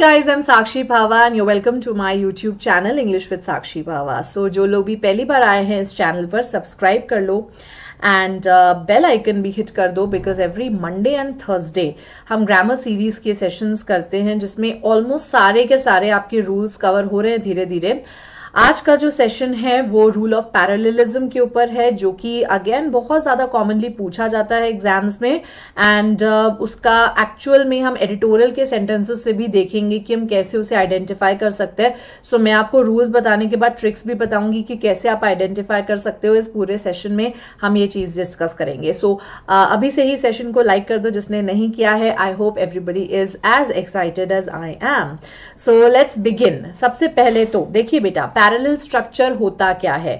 Guys I am Sakshi Bhava and you welcome to my YouTube channel English with Sakshi Bhava so जो लोग भी पहली बार आए हैं इस चैनल पर सब्सक्राइब कर लो एंड बेल आइकन भी हिट कर दो because every Monday and Thursday हम ग्रामर सीरीज के सेशंस करते हैं जिसमें ऑलमोस्ट सारे के सारे आपके रूल्स कवर हो रहे हैं धीरे धीरे आज का जो सेशन है वो रूल ऑफ पैरेललिज्म के ऊपर है जो कि अगेन बहुत ज़्यादा कॉमनली पूछा जाता है एग्जाम्स में एंड uh, उसका एक्चुअल में हम एडिटोरियल के सेंटेंसेस से भी देखेंगे कि हम कैसे उसे आइडेंटिफाई कर सकते हैं सो so, मैं आपको रूल्स बताने के बाद ट्रिक्स भी बताऊंगी कि कैसे आप आइडेंटिफाई कर सकते हो इस पूरे सेशन में हम ये चीज़ डिस्कस करेंगे सो so, uh, अभी से ही सेशन को लाइक कर दो जिसने नहीं किया है I hope everybody is as excited as I am so let's begin सबसे पहले तो देखिए बेटा पैरेलल स्ट्रक्चर होता क्या है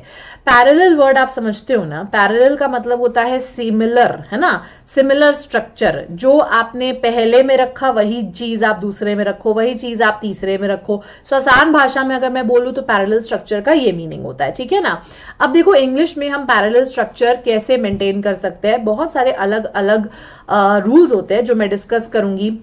पैरेलल वर्ड आप समझते हो ना पैरेलल का मतलब होता है सिमिलर है ना सिमिलर स्ट्रक्चर जो आपने पहले में रखा वही चीज आप दूसरे में रखो वही चीज आप तीसरे में रखो सो आसान भाषा में अगर मैं बोलूँ तो पैरेलल स्ट्रक्चर का ये मीनिंग होता है ठीक है ना अब देखो इंग्लिश में हम पैरेलल स्ट्रक्चर कैसे मेंटेन कर सकते हैं बहुत सारे अलग अलग रूल्स होते हैं जो मैं डिस्कस करूंगी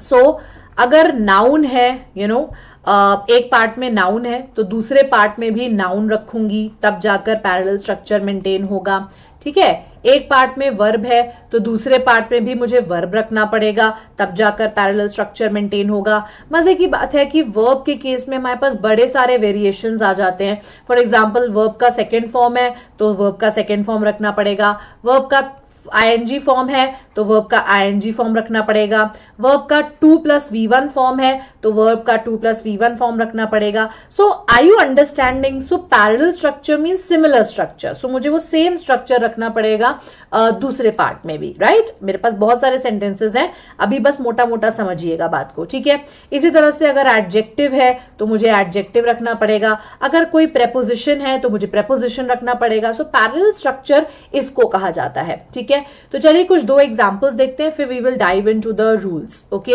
सो so, अगर नाउन है यू you नो know, एक पार्ट में नाउन है तो दूसरे पार्ट में भी नाउन रखूंगी तब जाकर पैरल स्ट्रक्चर मेंटेन होगा ठीक है एक पार्ट में वर्ब है तो दूसरे पार्ट में भी मुझे वर्ब रखना पड़ेगा तब जाकर पैरेलल स्ट्रक्चर मेंटेन होगा मजे की बात है कि वर्ब के केस में हमारे पास बड़े सारे वेरिएशन आ जाते हैं फॉर एग्जाम्पल वर्ब का सेकेंड फॉर्म है तो वर्ब का सेकेंड फॉर्म रखना पड़ेगा वर्ब का आईएनजी फॉर्म है तो वर्ब का आईएनजी फॉर्म रखना पड़ेगा वर्ब का to plus V one form है तो वर्ब का to plus V one form रखना पड़ेगा so I you understanding so parallel structure mean similar structure so मुझे वो सेम स्ट्रक्चर रखना पड़ेगा uh, दूसरे पार्ट में भी राइट right? मेरे पास बहुत सारे सेंटेंसेज हैं अभी बस मोटा मोटा समझिएगा बात को ठीक है इसी तरह से अगर एडजेक्टिव है तो मुझे एडजेक्टिव रखना पड़ेगा अगर कोई प्रेपोजिशन है तो मुझे प्रेपोजिशन रखना पड़ेगा सो पैरल स्ट्रक्चर इसको कहा जाता है ठीक है तो चलिए कुछ दो एग्जाम्पल्स देखते हैं फिर we will dive into the rule sentence okay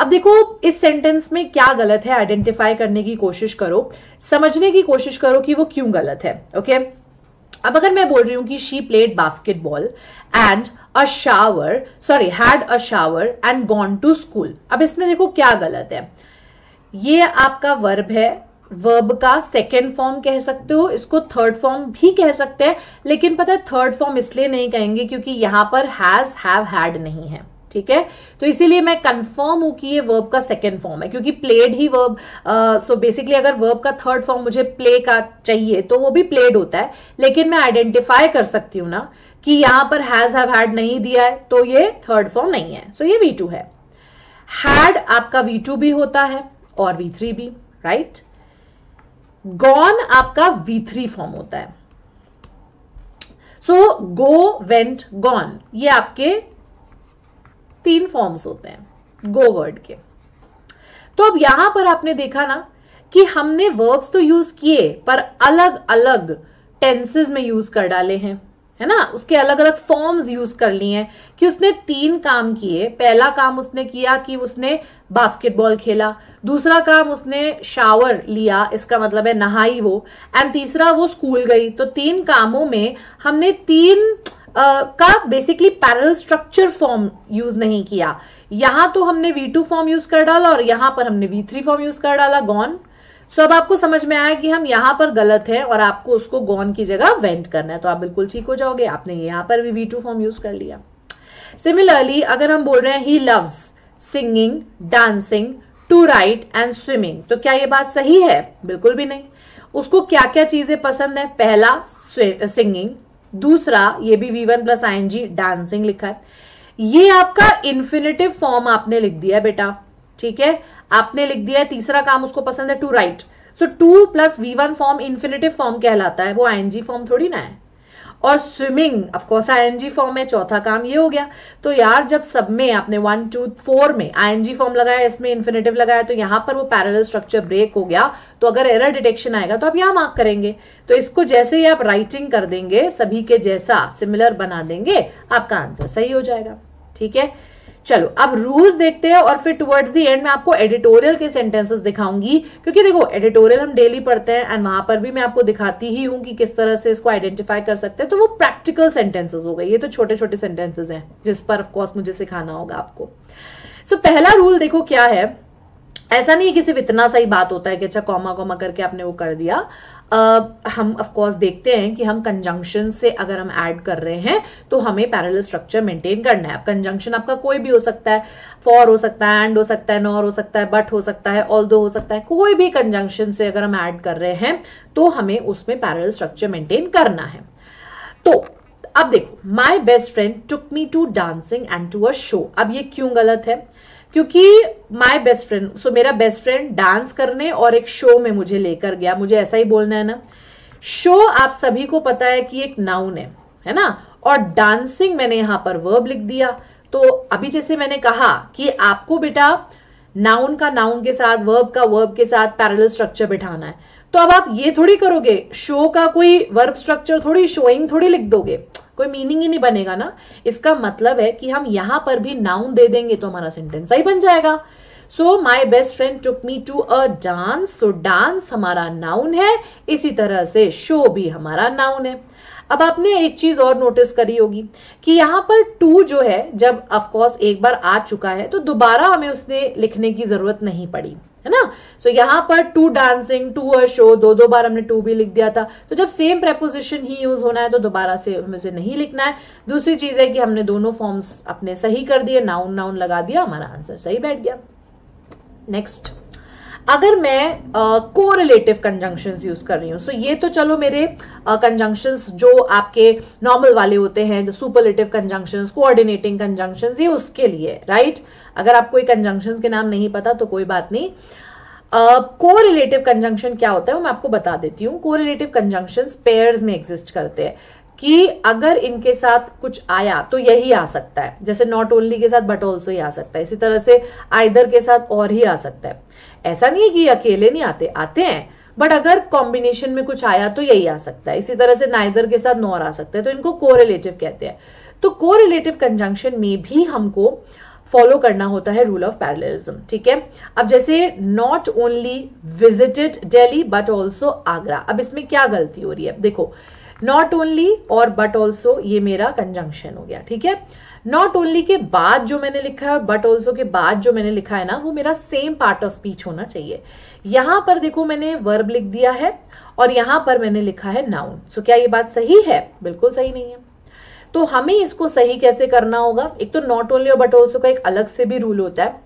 अब देखो इस सेंटेंस में क्या गलत है आइडेंटिफाई करने की कोशिश करो समझने की कोशिश करो कि वो क्यों गलत है ओके okay? अब अगर मैं बोल रही हूं कि she played basketball and a shower sorry had a shower and gone to school अब इसमें देखो क्या गलत है ये आपका वर्ब है वर्ब का सेकेंड फॉर्म कह सकते हो इसको थर्ड फॉर्म भी कह सकते हैं लेकिन पता है थर्ड फॉर्म इसलिए नहीं कहेंगे क्योंकि यहां पर हैज हैव हैड नहीं है ठीक है तो इसीलिए मैं कंफर्म हूं कि ये वर्ब का सेकेंड फॉर्म है क्योंकि प्लेड ही वर्ब सो बेसिकली अगर वर्ब का थर्ड फॉर्म मुझे प्ले का चाहिए तो वो भी प्लेड होता है लेकिन मैं आइडेंटिफाई कर सकती हूं ना कि यहां पर हैज हैव हैड नहीं दिया है तो ये थर्ड फॉर्म नहीं है सो so ये वी टू है हैड आपका वी टू भी होता है और वी थ्री भी राइट गॉन आपका वी थ्री फॉर्म होता है सो गो वेंट गॉन ये आपके तीन फॉर्म्स होते हैं गो वर्ड के तो अब यहां पर आपने देखा ना कि हमने वर्ब्स तो यूज किए पर अलग अलग टेंसेज में यूज कर डाले हैं है ना उसके अलग अलग फॉर्म्स यूज कर लिए हैं कि उसने तीन काम किए पहला काम उसने किया कि उसने बास्केटबॉल खेला दूसरा काम उसने शावर लिया इसका मतलब है नहाई वो एंड तीसरा वो स्कूल गई तो तीन कामों में हमने तीन का basically parallel structure form use नहीं किया यहां तो हमने V2 फॉर्म यूज कर डाला और यहां पर हमने V3 फॉर्म यूज कर डाला गॉन सो so, अब आपको समझ में आया कि हम यहां पर गलत हैं और आपको उसको गॉन की जगह वेंट करना है तो आप बिल्कुल ठीक हो जाओगे आपने यहाँ पर भी वी टू फॉर्म यूज कर लिया सिमिलरली अगर हम बोल रहे हैं he loves singing dancing to write and swimming तो क्या ये बात सही है बिल्कुल भी नहीं उसको क्या क्या चीजें पसंद है पहला सिंगिंग दूसरा ये भी V one plus I NG dancing लिखा है ये आपका इन्फिनेटिव फॉर्म आपने लिख दिया है बेटा ठीक है आपने लिख दिया है तीसरा काम उसको पसंद है to write so to plus V one form infinitive form कहलाता है वो आई एनजी फॉर्म थोड़ी ना है और swimming of course I N G form में चौथा काम ये हो गया तो यार जब सब में आपने वन टू फोर में आई एन जी फॉर्म लगाया इसमें इन्फिनेटिव लगाया तो यहाँ पर वो पैरल स्ट्रक्चर ब्रेक हो गया तो अगर एरर डिटेक्शन आएगा तो आप यहाँ मार्क करेंगे तो इसको जैसे ही आप राइटिंग कर देंगे सभी के जैसा सिमिलर बना देंगे आपका आंसर सही हो जाएगा ठीक है चलो अब रूल्स देखते हैं और फिर टुवर्ड्स दी एंड में आपको एडिटोरियल के सेंटेंसेस दिखाऊंगी क्योंकि देखो एडिटोरियल हम डेली पढ़ते हैं एंड वहां पर भी मैं आपको दिखाती ही हूं कि किस तरह से इसको आइडेंटिफाई कर सकते हैं तो वो प्रैक्टिकल सेंटेंसेस हो गए ये तो छोटे छोटे सेंटेंसेज हैं जिस पर ऑफकोर्स मुझे सिखाना होगा आपको सो so, पहला रूल देखो क्या है ऐसा नहीं है कि सिर्फ इतना सही बात होता है कि अच्छा कॉमा कॉमा करके आपने वो कर दिया Uh, हम ऑफकोर्स देखते हैं कि हम कंजंक्शन से अगर हम ऐड कर रहे हैं तो हमें पैरल स्ट्रक्चर मेंटेन करना है अब कंजंक्शन आपका कोई भी हो सकता है फॉर हो सकता है एंड हो सकता है नॉर हो सकता है बट हो सकता है ऑल दो हो सकता है कोई भी कंजंक्शन से अगर हम ऐड कर रहे हैं तो हमें उसमें पैरल स्ट्रक्चर मेंटेन करना है तो अब देखो my best friend took me to dancing and to a show अब ये क्यों गलत है क्योंकि माय बेस्ट फ्रेंड सो मेरा बेस्ट फ्रेंड डांस करने और एक शो में मुझे लेकर गया मुझे ऐसा ही बोलना है ना शो आप सभी को पता है कि एक नाउन है है ना और डांसिंग मैंने यहां पर वर्ब लिख दिया तो अभी जैसे मैंने कहा कि आपको बेटा नाउन का नाउन के साथ वर्ब का वर्ब के साथ पैरल स्ट्रक्चर बिठाना है तो अब आप ये थोड़ी करोगे शो का कोई वर्ब स्ट्रक्चर थोड़ी शोइंग थोड़ी लिख दोगे कोई मीनिंग ही नहीं बनेगा ना इसका मतलब है कि हम यहां पर भी नाउन दे देंगे तो हमारा सेंटेंस ही बन जाएगा so my best friend took me to a dance so dance हमारा नाउन है इसी तरह से शो भी हमारा नाउन है अब आपने एक चीज और नोटिस करी होगी कि यहाँ पर टू जो है जब ऑफकोर्स एक बार आ चुका है तो दोबारा हमें उसने लिखने की जरूरत नहीं पड़ी है ना सो so, यहाँ पर to dancing to a show दो दो बार हमने टू भी लिख दिया था तो जब सेम प्रेपोजिशन ही यूज होना है तो दोबारा से हमें उसे नहीं लिखना है दूसरी चीज है कि हमने दोनों फॉर्म्स अपने सही कर दिए नाउन नाउन लगा दिया हमारा आंसर सही बैठ गया नेक्स्ट अगर मैं को रिलेटिव कंजंक्शन यूज कर रही हूँ सो so ये तो चलो मेरे कंजंक्शन uh, जो आपके नॉर्मल वाले होते हैं जो सुपरलेटिव कंजंक्शन कोऑर्डिनेटिंग कंजंक्शन ये उसके लिए राइट right? अगर आपको कंजंक्शन के नाम नहीं पता तो कोई बात नहीं को रिलेटिव कंजंक्शन क्या होता है वो मैं आपको बता देती हूँ को रिलेटिव कंजंक्शन पेयर्स में एग्जिस्ट करते हैं कि अगर इनके साथ कुछ आया तो यही आ सकता है जैसे नॉट ओनली के साथ बट ऑल्सो ही आ सकता है इसी तरह से आइदर के साथ और ही आ सकता है ऐसा नहीं है कि अकेले नहीं आते आते हैं बट अगर कॉम्बिनेशन में कुछ आया तो यही आ सकता है इसी तरह से नाइदर के साथ नोर आ सकता है तो इनको को कहते हैं तो को रिलेटिव कंजंक्शन में भी हमको फॉलो करना होता है रूल ऑफ पैरलिज्म ठीक है अब जैसे not only visited Delhi but also Agra अब इसमें क्या गलती हो रही है देखो नॉट ओनली और बट ऑल्सो ये मेरा कंजंक्शन हो गया ठीक है नॉट ओनली के बाद जो मैंने लिखा है बट ऑल्सो के बाद जो मैंने लिखा है ना वो मेरा सेम पार्ट ऑफ स्पीच होना चाहिए यहां पर देखो मैंने वर्ब लिख दिया है और यहां पर मैंने लिखा है नाउन सो क्या ये बात सही है बिल्कुल सही नहीं है तो हमें इसको सही कैसे करना होगा एक तो नॉट ओनली और बट ऑल्सो का एक अलग से भी रूल होता है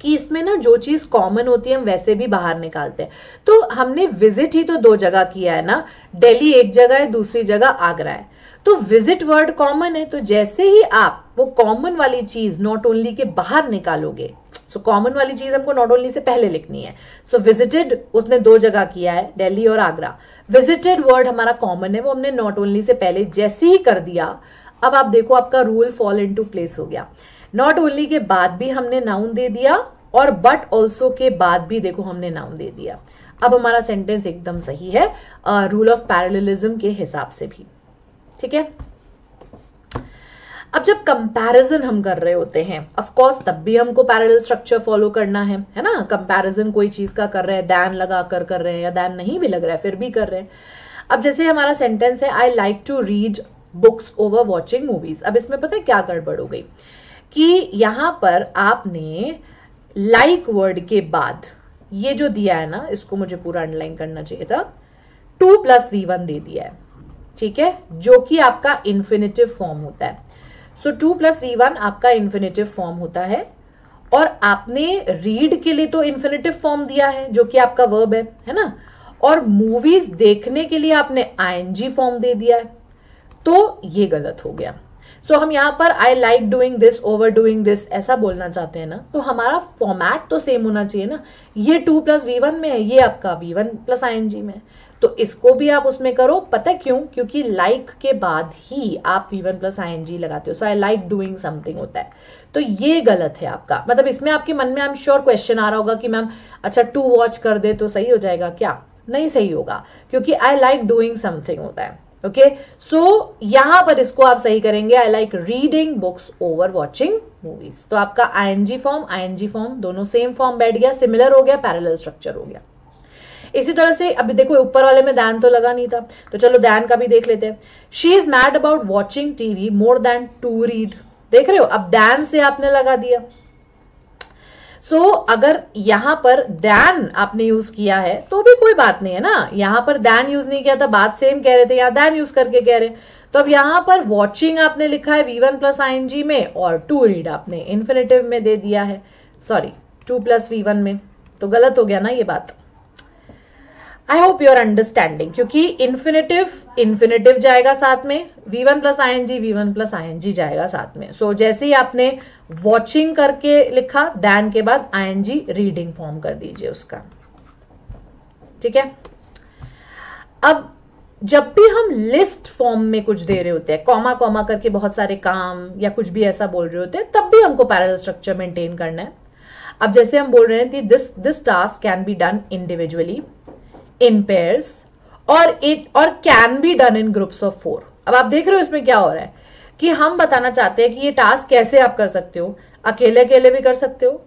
कि इसमें ना जो चीज़ कॉमन होती है हम वैसे भी बाहर निकालते हैं तो हमने विजिट ही तो दो जगह किया है ना दिल्ली एक जगह है दूसरी जगह आगरा है तो विजिट वर्ड कॉमन है तो जैसे ही आप वो कॉमन वाली चीज़ नॉट ओनली के बाहर निकालोगे सो so, कॉमन वाली चीज़ हमको नॉट ओनली से पहले लिखनी है सो so, विजिटेड उसने दो जगह किया है दिल्ली और आगरा विजिटेड वर्ड हमारा कॉमन है वो हमने नॉट ओनली से पहले जैसे ही कर दिया अब आप देखो आपका rule fall into place हो गया नॉट ओनली के बाद भी हमने नाउन दे दिया और बट ऑल्सो के बाद भी देखो हमने नाउन दे दिया अब हमारा सेंटेंस एकदम सही है रूल ऑफ पैरलिज्म के हिसाब से भी ठीक है अब जब कंपैरिजन हम कर रहे होते हैं ऑफ कोर्स तब भी हमको पैरेलल स्ट्रक्चर फॉलो करना है है ना कंपैरिजन कोई चीज का कर रहे हैं दैन लगा कर कर रहे हैं या दैन नहीं भी लग रहा है फिर भी कर रहे हैं अब जैसे हमारा सेंटेंस है I like to read books over watching movies अब इसमें पता है क्या गड़बड़ हो गई कि यहां पर आपने लाइक like वर्ड के बाद ये जो दिया है ना इसको मुझे पूरा अंडरलाइन करना चाहिए था टू प्लस वी वन दे दिया है ठीक है जो कि आपका इन्फिनेटिव फॉर्म होता है so to plus V one आपका इन्फिनेटिव फॉर्म होता है और आपने रीड के लिए तो इन्फिनेटिव फॉर्म दिया है जो कि आपका वर्ब है है ना और मूवीज देखने के लिए आपने जी फॉर्म दे दिया है तो ये गलत हो गया सो so, हम यहाँ पर I like doing this over doing this ऐसा बोलना चाहते हैं ना तो हमारा फॉर्मैट तो सेम होना चाहिए ना ये टू प्लस वी वन में है ये आपका V one plus I N G में तो इसको भी आप उसमें करो पता है क्यों क्योंकि लाइक like के बाद ही आप V one plus I N G लगाते हो so I like doing something होता है तो ये गलत है आपका मतलब इसमें आपके मन में आई एम श्योर क्वेश्चन आ रहा होगा कि मैम अच्छा टू वॉच कर दे तो सही हो जाएगा क्या नहीं सही होगा क्योंकि आई लाइक डूइंग समथिंग होता है ओके सो यहां पर इसको आप सही करेंगे I like reading books over watching movies तो आपका आईएनजी फॉर्म आईएनजी फॉर्म दोनों सेम फॉर्म बैठ गया सिमिलर हो गया पैरल स्ट्रक्चर हो गया इसी तरह से अभी देखो ऊपर वाले में दैन तो लगा नहीं था तो चलो दैन का भी देख लेते हैं she is mad about watching TV more than to read देख रहे हो अब दैन से आपने लगा दिया सो so, अगर यहां पर दैन आपने यूज किया है तो भी कोई बात नहीं है ना यहां पर दैन यूज नहीं किया था बात सेम कह रहे थे यहाँ दैन यूज करके कह रहे तो अब यहां पर वॉचिंग आपने लिखा है वी वन प्लस आई में और टू रीड आपने इन्फिनेटिव में दे दिया है sorry to plus V one में तो गलत हो गया ना ये बात आई होप यूर अंडरस्टैंडिंग क्योंकि इन्फिनेटिव इन्फिनेटिव जाएगा साथ में V one plus I N G V one plus I N G जाएगा साथ में सो so, जैसे ही आपने वॉचिंग करके लिखा दैन के बाद I N G reading form कर दीजिए उसका ठीक है अब जब भी हम लिस्ट फॉर्म में कुछ दे रहे होते हैं कॉमा कॉमा करके बहुत सारे काम या कुछ भी ऐसा बोल रहे होते हैं तब भी हमको पैरल स्ट्रक्चर मेंटेन करना है अब जैसे हम बोल रहे हैं कि this this task can be done individually in pairs और इट और can be done in groups of four अब आप देख रहे हो इसमें क्या हो रहा है कि हम बताना चाहते हैं कि ये टास्क कैसे आप कर सकते हो अकेले अकेले भी कर सकते हो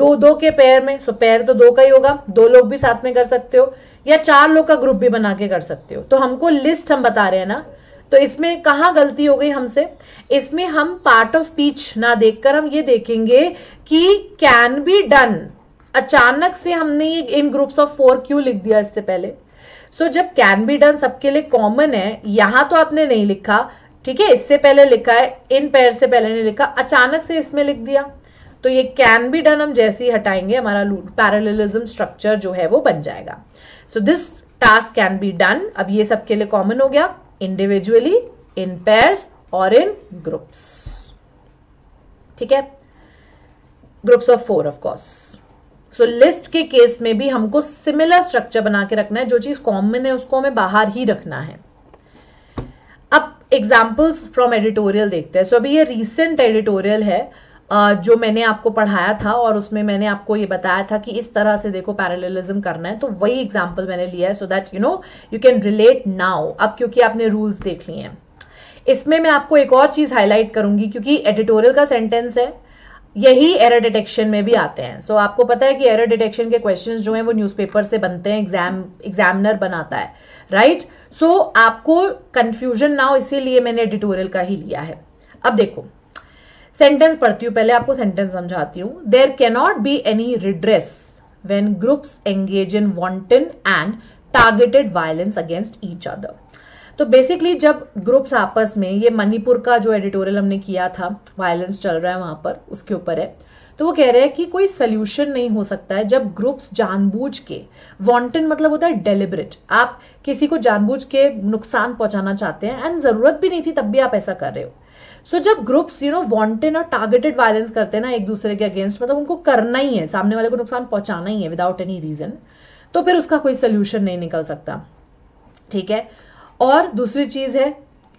दो दो के पैर में सो पैर तो दो का ही होगा दो लोग भी साथ में कर सकते हो या चार लोग का ग्रुप भी बना के कर सकते हो तो हमको लिस्ट हम बता रहे हैं ना तो इसमें कहाँ गलती हो गई हमसे इसमें हम पार्ट ऑफ स्पीच ना देखकर हम ये देखेंगे कि कैन बी डन अचानक से हमने ये इन ग्रुप्स ऑफ फोर क्यों लिख दिया इससे पहले सो so, जब कैन बी डन सबके लिए कॉमन है यहां तो आपने नहीं लिखा ठीक है इससे पहले लिखा है इन पेयर से पहले नहीं लिखा अचानक से इसमें लिख दिया तो ये कैन बी डन हम जैसे ही हटाएंगे हमारा पैरालिज्म स्ट्रक्चर जो है वो बन जाएगा so this task can be done अब ये सबके लिए कॉमन हो गया इंडिविजुअली इन पेयर और इन ग्रुप्स ठीक है groups of four of course so so, list के केस में भी हमको सिमिलर स्ट्रक्चर बना के रखना है जो चीज कॉमन है उसको हमें बाहर ही रखना है अब एग्जाम्पल्स फ्रॉम एडिटोरियल देखते हैं सो so, अभी ये रिसेंट एडिटोरियल है जो मैंने आपको पढ़ाया था और उसमें मैंने आपको ये बताया था कि इस तरह से देखो पैरेललिज्म करना है तो वही एग्जाम्पल मैंने लिया है so that you know you can relate now अब क्योंकि आपने रूल्स देख लिए हैं इसमें मैं आपको एक और चीज़ हाईलाइट करूंगी क्योंकि एडिटोरियल का सेंटेंस है यही एरर डिटेक्शन में भी आते हैं सो so, आपको पता है कि एरर डिटेक्शन के क्वेश्चन जो हैं वो न्यूज़पेपर से बनते हैं एग्जाम एग्जामिनर बनाता है राइट right? सो so, आपको कंफ्यूजन ना हो इसीलिए मैंने एडिटोरियल का ही लिया है अब देखो सेंटेंस पढ़ती हूँ पहले आपको सेंटेंस समझाती हूँ there cannot be any redress when groups engage in wanton and targeted violence against each other तो बेसिकली जब ग्रुप्स आपस में ये मणिपुर का जो एडिटोरियल हमने किया था वायलेंस चल रहा है वहां पर उसके ऊपर है तो वो कह रहे हैं कि कोई सोल्यूशन नहीं हो सकता है जब ग्रुप्स जानबूझ के वांटेड मतलब होता है डेलिबरेट आप किसी को जानबूझ के नुकसान पहुंचाना चाहते हैं एंड ज़रूरत भी नहीं थी तब भी आप ऐसा कर रहे हो सो so, जब ग्रुप्स यू नो वॉन्टेन और टारगेटेड वायलेंस करते हैं ना एक दूसरे के अगेंस्ट मतलब उनको करना ही है सामने वाले को नुकसान पहुंचाना ही है विदाउट एनी रीज़न तो फिर उसका कोई सोल्यूशन नहीं निकल सकता ठीक है और दूसरी चीज है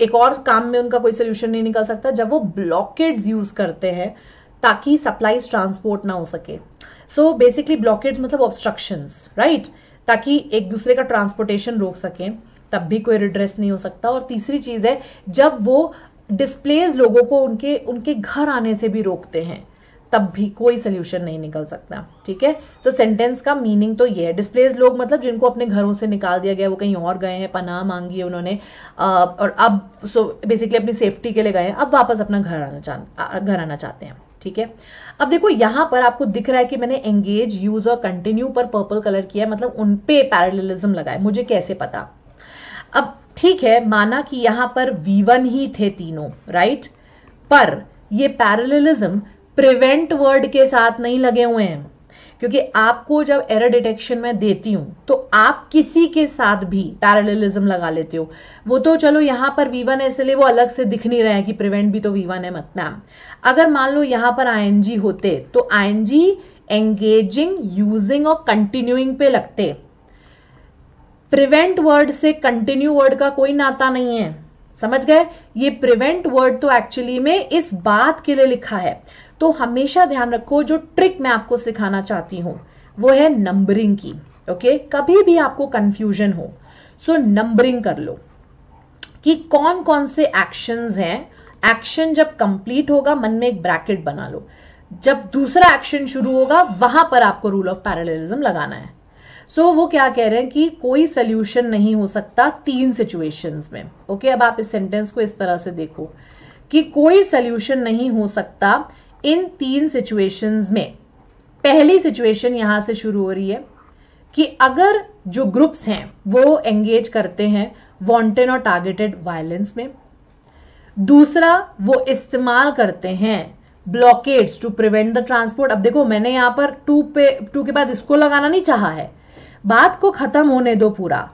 एक और काम में उनका कोई सोल्यूशन नहीं निकल सकता जब वो ब्लॉकेट्स यूज करते हैं ताकि सप्लाईज ट्रांसपोर्ट ना हो सके सो बेसिकली ब्लॉकेट्स मतलब ऑब्स्ट्रक्शन राइट ताकि एक दूसरे का ट्रांसपोर्टेशन रोक सकें तब भी कोई रिड्रेस नहीं हो सकता और तीसरी चीज़ है जब वो डिस्प्लेज लोगों को उनके उनके घर आने से भी रोकते हैं तब भी कोई सोल्यूशन नहीं निकल सकता ठीक है तो सेंटेंस का मीनिंग तो ये है डिस्प्लेस लोग मतलब जिनको अपने घरों से निकाल दिया गया वो कहीं और गए हैं पनाह मांगी है उन्होंने और अब सो बेसिकली अपनी सेफ्टी के लिए गए हैं अब वापस अपना घर आना चाह घर आना चाहते हैं ठीक है अब देखो यहाँ पर आपको दिख रहा है कि मैंने एंगेज यूज और कंटिन्यू पर पर्पल कलर किया है मतलब उन पे पैरेललिज्म लगाए मुझे कैसे पता अब ठीक है माना कि यहाँ पर वी ही थे तीनों राइट पर ये पैरेललिज्म प्रिवेंट वर्ड के साथ नहीं लगे हुए हैं क्योंकि आपको जब एरर डिटेक्शन में देती हूँ तो आप किसी के साथ भी पैरेललिज्म लगा लेते हो वो तो चलो यहाँ पर वी वन है इसलिए वो अलग से दिख नहीं रहे हैं कि प्रिवेंट भी तो वी वन है मत मैम अगर मान लो यहां पर आई होते तो आई एंगेजिंग यूजिंग और कंटिन्यूइंग पे लगते प्रिवेंट वर्ड से कंटिन्यू वर्ड का कोई नाता नहीं है समझ गए ये प्रिवेंट वर्ड तो एक्चुअली में इस बात के लिए लिखा है तो हमेशा ध्यान रखो जो ट्रिक मैं आपको सिखाना चाहती हूं वो है नंबरिंग की ओके okay? कभी भी आपको कंफ्यूजन हो सो so, नंबरिंग कर लो कि कौन कौन से एक्शंस हैं एक्शन जब कंप्लीट होगा मन में एक ब्रैकेट बना लो जब दूसरा एक्शन शुरू होगा वहां पर आपको रूल ऑफ पैरेललिज्म लगाना है सो so, वो क्या कह रहे हैं कि कोई सोल्यूशन नहीं हो सकता तीन सिचुएशंस में ओके okay, अब आप इस सेंटेंस को इस तरह से देखो कि कोई सोल्यूशन नहीं हो सकता इन तीन सिचुएशंस में पहली सिचुएशन यहां से शुरू हो रही है कि अगर जो ग्रुप्स हैं वो एंगेज करते हैं वॉन्टेड और टारगेटेड वायलेंस में दूसरा वो इस्तेमाल करते हैं blockades to prevent the transport अब देखो मैंने यहां पर टू पे टू के बाद इसको लगाना नहीं चाहा है बात को ख़त्म होने दो पूरा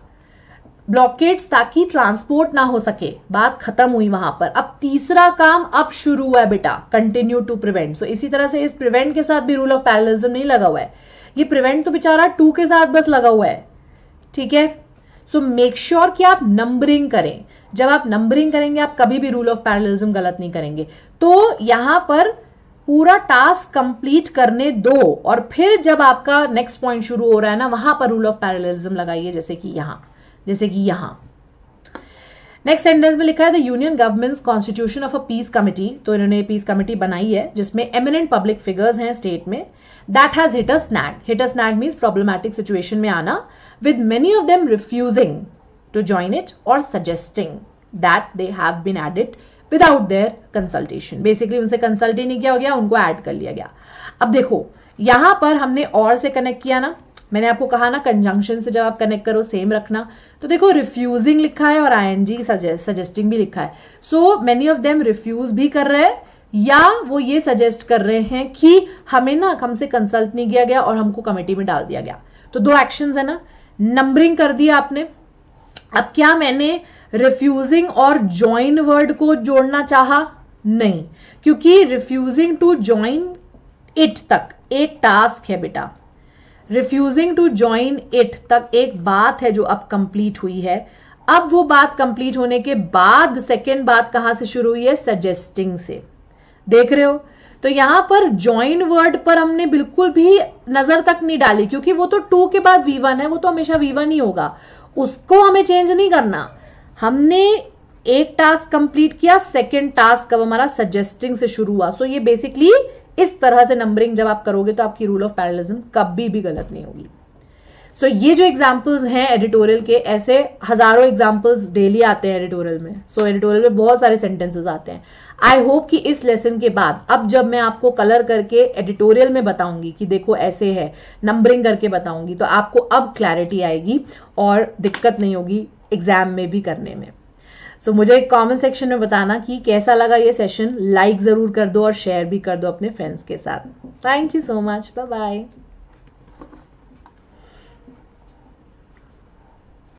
ब्लॉकेट्स ताकि ट्रांसपोर्ट ना हो सके बात खत्म हुई वहां पर अब तीसरा काम अब शुरू हुआ है बेटा कंटिन्यू टू प्रिवेंट सो इसी तरह से इस प्रिवेंट के साथ भी रूल ऑफ पैरलिज्म नहीं लगा हुआ है ये प्रिवेंट तो बेचारा टू के साथ बस लगा हुआ है ठीक है सो मेक श्योर कि आप नंबरिंग करें जब आप नंबरिंग करेंगे आप कभी भी रूल ऑफ पैरलिज्म गलत नहीं करेंगे तो यहां पर पूरा टास्क कंप्लीट करने दो और फिर जब आपका नेक्स्ट पॉइंट शुरू हो रहा है ना वहां पर रूल ऑफ पैरलिज्म लगाइए जैसे कि यहां जैसे कि यहां नेक्स्ट सेंटेंस में लिखा है the union government's constitution of a peace committee तो इन्होंने पीस कमिटी बनाई है जिसमें एमिनेंट पब्लिक फिगर्स हैं स्टेट में that has hit a snag hit a snag means problematic situation में आना with many of them refusing to join it और suggesting that they have been added without their consultation basically उनसे consult ही नहीं किया हो गया उनको एड कर लिया गया अब देखो यहां पर हमने और से कनेक्ट किया ना मैंने आपको कहा ना कंजंक्शन से जब आप कनेक्ट करो सेम रखना तो देखो रिफ्यूजिंग लिखा है और आई एन जी सजेस्टिंग भी लिखा है so many of them refuse भी कर रहे हैं या वो ये सजेस्ट कर रहे हैं कि हमें ना हमसे कंसल्ट नहीं किया गया और हमको कमेटी में डाल दिया गया तो दो एक्शन है ना नंबरिंग कर दिया आपने अब क्या मैंने रिफ्यूजिंग और ज्वाइन वर्ड को जोड़ना चाहा नहीं क्योंकि रिफ्यूजिंग टू ज्वाइन इट तक एक टास्क है बेटा रिफ्यूजिंग टू ज्वाइन इट तक एक बात है जो अब कंप्लीट हुई है अब वो बात कंप्लीट होने के बाद सेकेंड बात कहां से शुरू हुई है सजेस्टिंग से देख रहे हो तो यहां पर ज्वाइन वर्ड पर हमने बिल्कुल भी नजर तक नहीं डाली क्योंकि वो तो टू के बाद वी वन है वो तो हमेशा वी वन ही होगा उसको हमें चेंज नहीं करना हमने एक टास्क कंप्लीट किया सेकेंड टास्क अब हमारा सजेस्टिंग से शुरू हुआ सो so ये बेसिकली इस तरह से नंबरिंग जब आप करोगे तो आपकी रूल ऑफ पैरलिज्म कभी भी गलत नहीं होगी सो so, ये जो एग्जाम्पल्स हैं एडिटोरियल के ऐसे हजारों एग्जाम्पल्स डेली आते हैं एडिटोरियल में सो so, एडिटोरियल में बहुत सारे सेंटेंसेस आते हैं आई होप कि इस लेसन के बाद अब जब मैं आपको कलर करके एडिटोरियल में बताऊंगी कि देखो ऐसे है नंबरिंग करके बताऊंगी तो आपको अब क्लैरिटी आएगी और दिक्कत नहीं होगी एग्जाम में भी करने में सो so, मुझे कमेंट सेक्शन में बताना कि कैसा लगा ये सेशन लाइक ज़रूर कर दो और शेयर भी कर दो अपने फ्रेंड्स के साथ thank you so much bye bye